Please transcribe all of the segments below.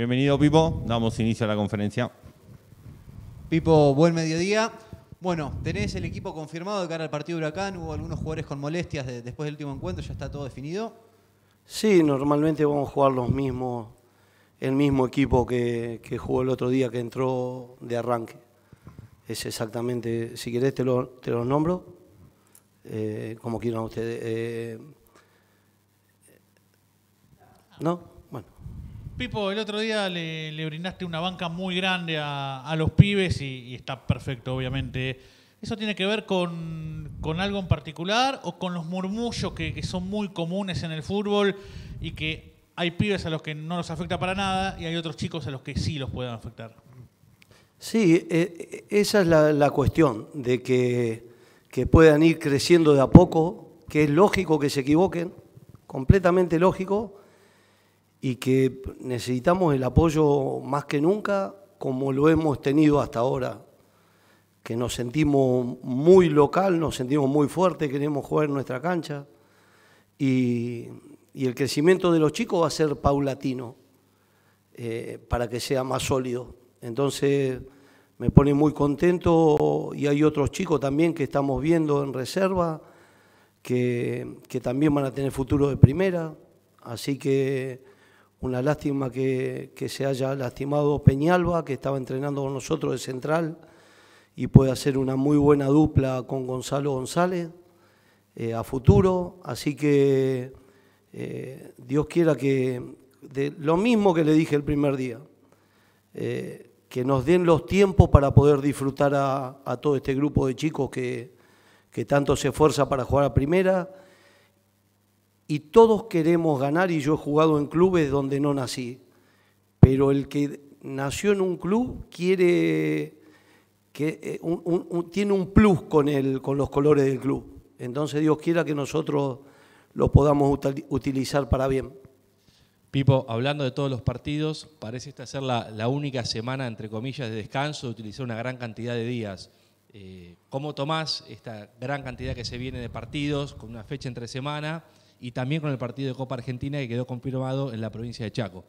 Bienvenido, Pipo. Damos inicio a la conferencia. Pipo, buen mediodía. Bueno, tenés el equipo confirmado de cara al partido de Huracán. Hubo algunos jugadores con molestias después del último encuentro. ¿Ya está todo definido? Sí, normalmente vamos a jugar los mismos, el mismo equipo que, jugó el otro día, que entró de arranque. Es exactamente, si querés te, lo, te los nombro, eh, como quieran ustedes. Eh, ¿No? Pipo, el otro día le, brindaste una banca muy grande a, los pibes y, está perfecto, obviamente. ¿Eso tiene que ver con, algo en particular o con los murmullos que, son muy comunes en el fútbol y que hay pibes a los que no los afecta para nada y hay otros chicos a los que sí los pueden afectar? Sí, e, e, esa es la, la, cuestión, de que, que puedan ir creciendo de a poco, que es lógico que se equivoquen, completamente lógico, y que necesitamos el apoyo más que nunca como lo hemos tenido hasta ahora, que nos sentimos muy local, nos sentimos muy fuertes, queremos jugar en nuestra cancha y, el crecimiento de los chicos va a ser paulatino eh, para que sea más sólido. Entonces me pone muy contento y hay otros chicos también que estamos viendo en reserva que, que también van a tener futuro de primera, así que una lástima que, se haya lastimado Peñalba, que estaba entrenando con nosotros de central y puede hacer una muy buena dupla con Gonzalo González eh, a futuro. Así que eh, Dios quiera que, de, lo mismo que le dije el primer día, eh, que nos den los tiempos para poder disfrutar a, todo este grupo de chicos que, que tanto se esfuerza para jugar a primera y todos queremos ganar y yo he jugado en clubes donde no nací, pero el que nació en un club quiere que eh, tiene un plus con el, con los colores del club. Entonces Dios quiera que nosotros lo podamos utilizar para bien. Pipo, hablando de todos los partidos, parece esta ser la, única semana, entre comillas, de descanso, de utilizar una gran cantidad de días. Eh, ¿Cómo tomás esta gran cantidad que se viene de partidos con una fecha entre semana y también con el partido de Copa Argentina que quedó confirmado en la provincia de Chaco.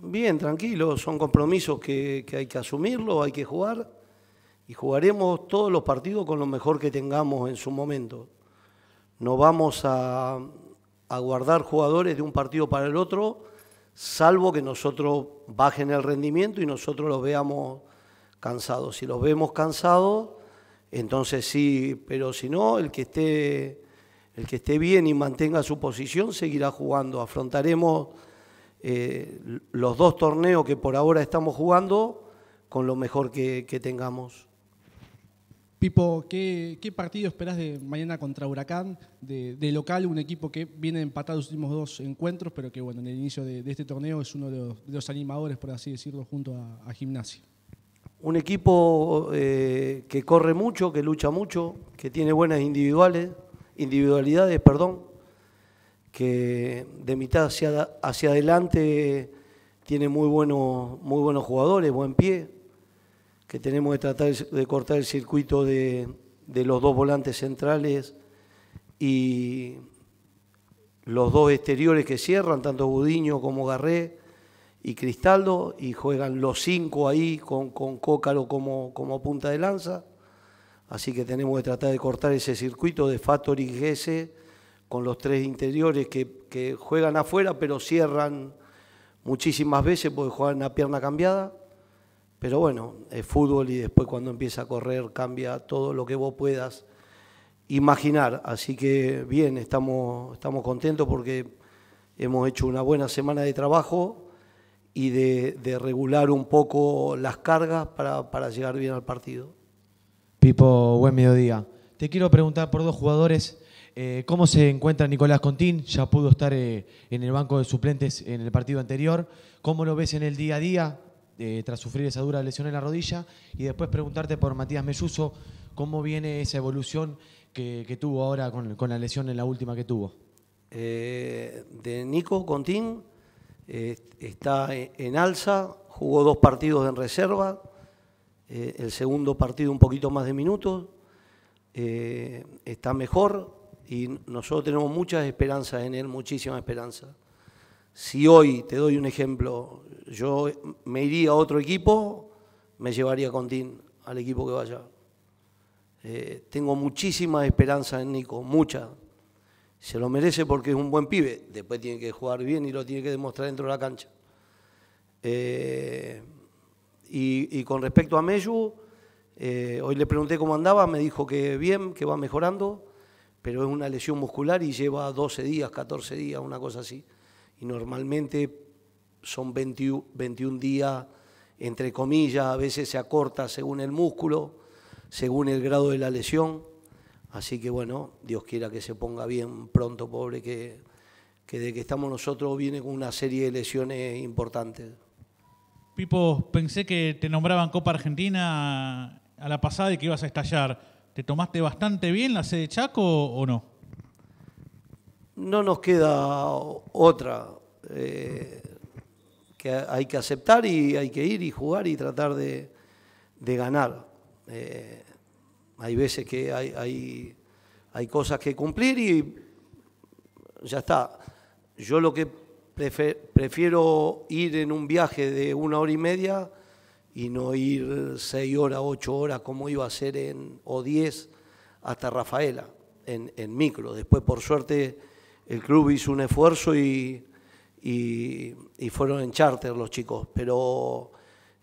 Bien, tranquilo, son compromisos que, hay que asumirlo, hay que jugar y jugaremos todos los partidos con lo mejor que tengamos en su momento. No vamos a, a guardar jugadores de un partido para el otro, salvo que nosotros bajen el rendimiento y nosotros los veamos cansados. Si los vemos cansados, entonces sí, pero si no, el que esté el que esté bien y mantenga su posición seguirá jugando. Afrontaremos eh, los dos torneos que por ahora estamos jugando con lo mejor que, tengamos. Pipo, ¿qué, partido esperás de mañana contra Huracán? De, local, un equipo que viene empatado los últimos dos encuentros, pero que bueno, en el inicio de, este torneo es uno de los, animadores, por así decirlo, junto a, Gimnasia. Un equipo eh, que corre mucho, que lucha mucho, que tiene buenas individuales, individualidades, perdón, que de mitad hacia, hacia adelante tiene muy, muy buenos jugadores, buen pie, que tenemos que tratar de cortar el circuito de, los dos volantes centrales y los dos exteriores que cierran, tanto Gudiño como Garré y Cristaldo, y juegan los cinco ahí con, con como, como punta de lanza. Así que tenemos que tratar de cortar ese circuito de y GS con los tres interiores que, juegan afuera pero cierran muchísimas veces porque juegan a pierna cambiada. Pero bueno, es fútbol y después cuando empieza a correr cambia todo lo que vos puedas imaginar. Así que bien, estamos, contentos porque hemos hecho una buena semana de trabajo y de, regular un poco las cargas para llegar bien al partido. Pipo, buen mediodía. Te quiero preguntar por dos jugadores. Eh, ¿Cómo se encuentra Nicolás Contín? Ya pudo estar eh, en el banco de suplentes en el partido anterior. ¿Cómo lo ves en el día a día eh, tras sufrir esa dura lesión en la rodilla? Y después preguntarte por Matías Melluso, ¿cómo viene esa evolución que, tuvo ahora con, con, la lesión en la última que tuvo? de Nico Contín está en alza, jugó dos partidos en reserva, eh, el segundo partido un poquito más de minutos, eh, está mejor y nosotros tenemos muchas esperanzas en él, muchísimas esperanzas. Si hoy, te doy un ejemplo, yo me iría a otro equipo, me llevaría con Tim al equipo que vaya. Eh, tengo muchísimas esperanzas en Nico, muchas. Se lo merece porque es un buen pibe. Después tiene que jugar bien y lo tiene que demostrar dentro de la cancha. Eh, y, con respecto a Meyu, eh, hoy le pregunté cómo andaba, me dijo que bien, que va mejorando, pero es una lesión muscular y lleva 12 días, 14 días, una cosa así. Y normalmente son 21 días, entre comillas, a veces se acorta según el músculo, según el grado de la lesión. Así que bueno, Dios quiera que se ponga bien pronto, pobre, que, que de que estamos nosotros viene con una serie de lesiones importantes. Pipo, pensé que te nombraban Copa Argentina a la pasada y que ibas a estallar. ¿Te tomaste bastante bien la sede de Chaco o no? No nos queda otra eh, que hay que aceptar y hay que ir y jugar y tratar de, ganar. Eh, hay veces que hay, hay cosas que cumplir y ya está. Yo lo que prefiero ir en un viaje de una hora y media y no ir seis horas, ocho horas como iba a ser en, o diez hasta Rafaela, en, micro. Después, por suerte, el club hizo un esfuerzo y, fueron en charter los chicos, pero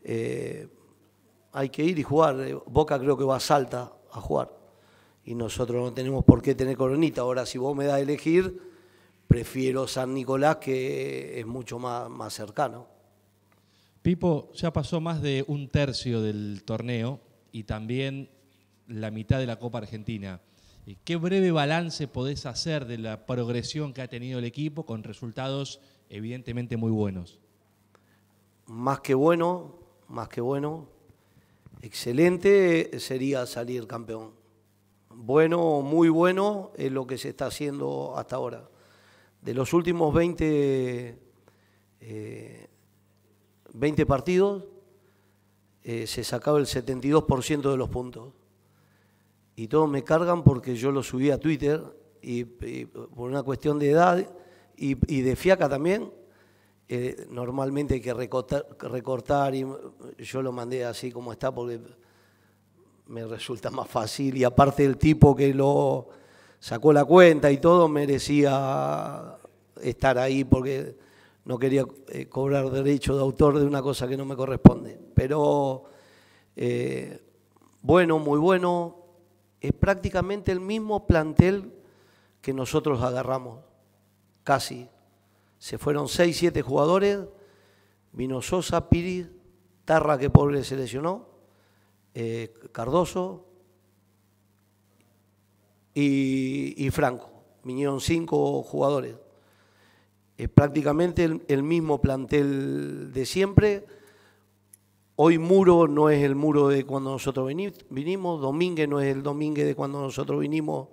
eh, hay que ir y jugar. Eh, Boca creo que va a Salta a jugar y nosotros no tenemos por qué tener coronita. Ahora, si vos me das a elegir prefiero San Nicolás, que es mucho más, más cercano. Pipo, ya pasó más de un tercio del torneo y también la mitad de la Copa Argentina. Eh, ¿Qué breve balance podés hacer de la progresión que ha tenido el equipo con resultados evidentemente muy buenos? Más que bueno, más que bueno. Excelente sería salir campeón. Bueno, muy bueno es lo que se está haciendo hasta ahora de los últimos 20, 20 eh, partidos, eh, se sacaba el 72% de los puntos. Y todos me cargan porque yo lo subí a Twitter y, por una cuestión de edad y, de fiaca también. Eh, normalmente hay que recortar, recortar y yo lo mandé así como está porque me resulta más fácil y aparte el tipo que lo sacó la cuenta y todo, merecía estar ahí porque no quería eh, cobrar derecho de autor de una cosa que no me corresponde. Pero eh, bueno, muy bueno, es prácticamente el mismo plantel que nosotros agarramos, casi. Se fueron 6, 7 jugadores, vino Sosa, Piri, Tarra, que pobre seleccionó, lesionó, eh, Cardoso, y, Franco. Vinieron cinco jugadores. es prácticamente el, mismo plantel de siempre. Hoy Muro no es el Muro de cuando nosotros vinimos, Domínguez no es el Domínguez de cuando nosotros vinimos,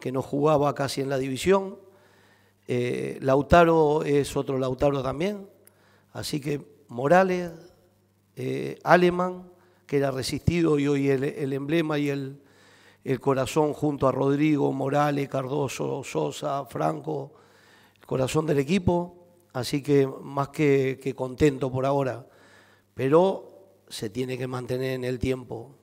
que nos jugaba casi en la división. Eh, Lautaro es otro Lautaro también. Así que Morales, eh, Alemán, que era resistido y hoy el emblema y el, el corazón junto a Rodrigo, Morales, Cardoso, Sosa, Franco, el corazón del equipo, así que más que, contento por ahora, pero se tiene que mantener en el tiempo.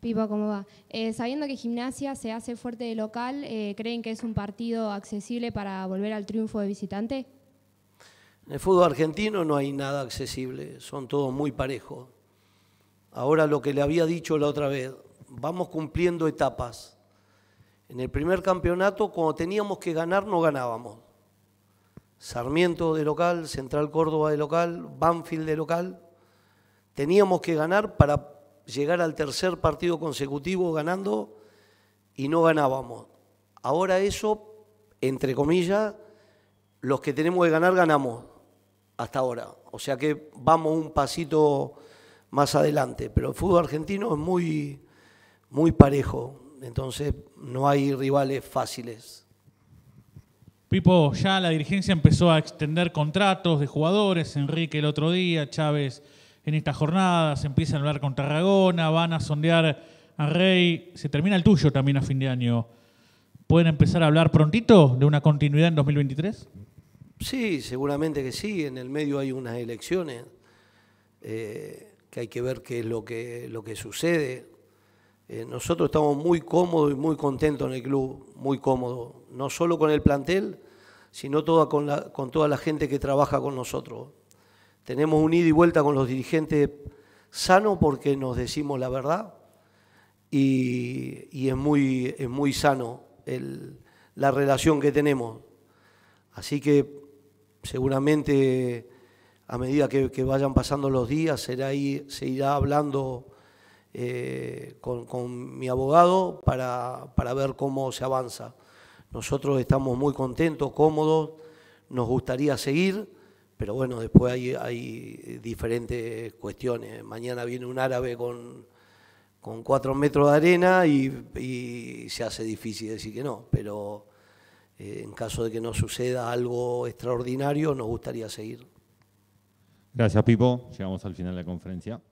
Pipa, ¿cómo va? Eh, sabiendo que Gimnasia se hace fuerte de local, eh, ¿creen que es un partido accesible para volver al triunfo de visitante? En el fútbol argentino no hay nada accesible, son todos muy parejos. Ahora lo que le había dicho la otra vez, vamos cumpliendo etapas. En el primer campeonato, cuando teníamos que ganar, no ganábamos. Sarmiento de local, Central Córdoba de local, Banfield de local. Teníamos que ganar para llegar al tercer partido consecutivo ganando y no ganábamos. Ahora eso, entre comillas, los que tenemos que ganar ganamos hasta ahora. O sea que vamos un pasito más adelante. Pero el fútbol argentino es muy, muy parejo, entonces no hay rivales fáciles. Pipo, ya la dirigencia empezó a extender contratos de jugadores, Enrique el otro día, Chávez en esta jornada, se empiezan a hablar con Tarragona, van a sondear a Rey, se termina el tuyo también a fin de año. ¿Pueden empezar a hablar prontito de una continuidad en 2023? Sí, seguramente que sí. En el medio hay unas elecciones eh, que hay que ver qué es lo que, lo que sucede. Eh, nosotros estamos muy cómodos y muy contentos en el club, muy cómodos, no solo con el plantel, sino toda con, la, con toda la gente que trabaja con nosotros. Tenemos un ida y vuelta con los dirigentes sano porque nos decimos la verdad y, es, muy, muy sano la relación que tenemos. Así que seguramente a medida que, vayan pasando los días será se irá hablando eh, con, mi abogado para, ver cómo se avanza. Nosotros estamos muy contentos, cómodos, nos gustaría seguir, pero bueno, después hay, diferentes cuestiones. Mañana viene un árabe con, con cuatro metros de arena y, y se hace difícil decir que no, pero eh, en caso de que no suceda algo extraordinario, nos gustaría seguir. Gracias, Pipo. Llegamos al final de la conferencia.